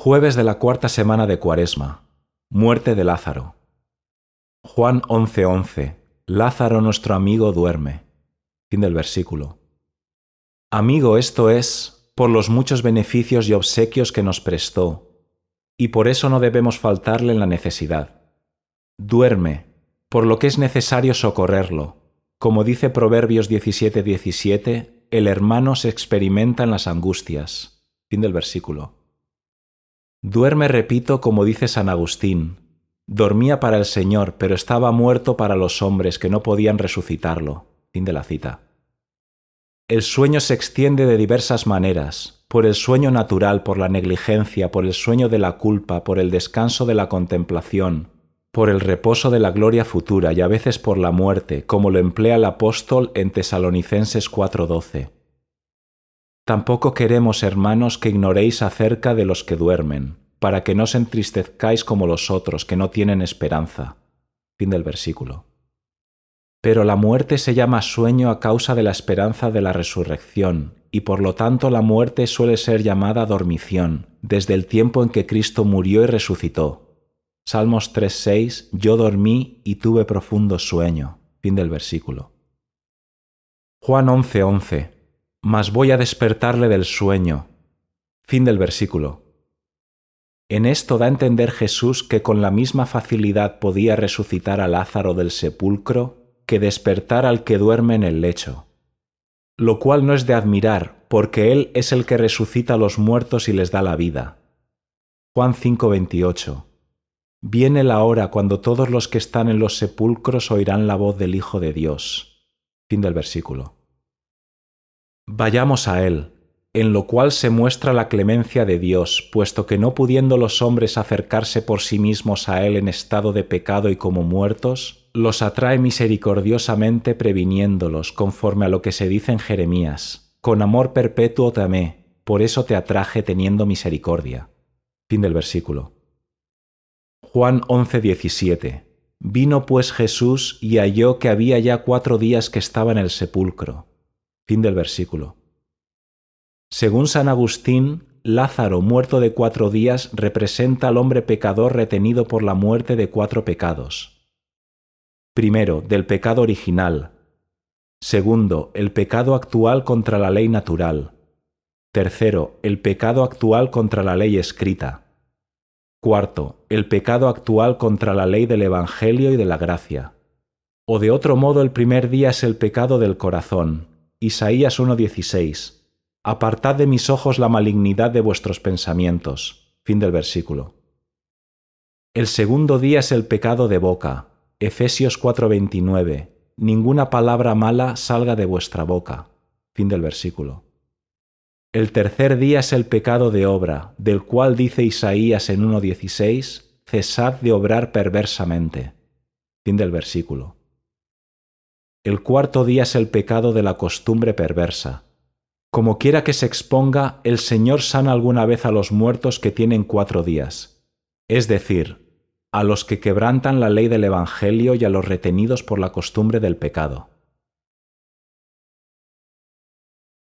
Jueves de la cuarta semana de Cuaresma. Muerte de Lázaro. Juan 11:11. Lázaro nuestro amigo duerme. Fin del versículo. Amigo, esto es, por los muchos beneficios y obsequios que nos prestó, y por eso no debemos faltarle en la necesidad. Duerme, por lo que es necesario socorrerlo. Como dice Proverbios 17:17, el hermano se experimenta en las angustias. Fin del versículo. Duerme, repito, como dice San Agustín. Dormía para el Señor, pero estaba muerto para los hombres que no podían resucitarlo. Fin de la cita. El sueño se extiende de diversas maneras, por el sueño natural, por la negligencia, por el sueño de la culpa, por el descanso de la contemplación, por el reposo de la gloria futura y a veces por la muerte, como lo emplea el apóstol en Tesalonicenses 4:12. Tampoco queremos, hermanos, que ignoréis acerca de los que duermen, para que no os entristezcáis como los otros, que no tienen esperanza. Fin del versículo. Pero la muerte se llama sueño a causa de la esperanza de la resurrección, y por lo tanto la muerte suele ser llamada dormición, desde el tiempo en que Cristo murió y resucitó. Salmos 3.6 Yo dormí y tuve profundo sueño. Fin del versículo. Juan 11.11 mas voy a despertarle del sueño. Fin del versículo. En esto da a entender Jesús que con la misma facilidad podía resucitar a Lázaro del sepulcro que despertar al que duerme en el lecho. Lo cual no es de admirar, porque Él es el que resucita a los muertos y les da la vida. Juan 5:28 Viene la hora cuando todos los que están en los sepulcros oirán la voz del Hijo de Dios. Fin del versículo. Vayamos a él, en lo cual se muestra la clemencia de Dios, puesto que no pudiendo los hombres acercarse por sí mismos a él en estado de pecado y como muertos, los atrae misericordiosamente previniéndolos, conforme a lo que se dice en Jeremías, con amor perpetuo te amé, por eso te atraje teniendo misericordia. Fin del versículo. Juan 11:17 Vino pues Jesús y halló que había ya cuatro días que estaba en el sepulcro Fin del versículo. Según San Agustín, Lázaro, muerto de cuatro días, representa al hombre pecador retenido por la muerte de cuatro pecados. Primero, del pecado original. Segundo, el pecado actual contra la ley natural. Tercero, el pecado actual contra la ley escrita. Cuarto, el pecado actual contra la ley del Evangelio y de la gracia. O de otro modo, el primer día es el pecado del corazón, Isaías 1.16. Apartad de mis ojos la malignidad de vuestros pensamientos. Fin del versículo. El segundo día es el pecado de boca. Efesios 4:29. Ninguna palabra mala salga de vuestra boca. Fin del versículo. El tercer día es el pecado de obra, del cual dice Isaías en 1.16, cesad de obrar perversamente. Fin del versículo. El cuarto día es el pecado de la costumbre perversa. Como quiera que se exponga, el Señor sana alguna vez a los muertos que tienen cuatro días, es decir, a los que quebrantan la ley del Evangelio y a los retenidos por la costumbre del pecado.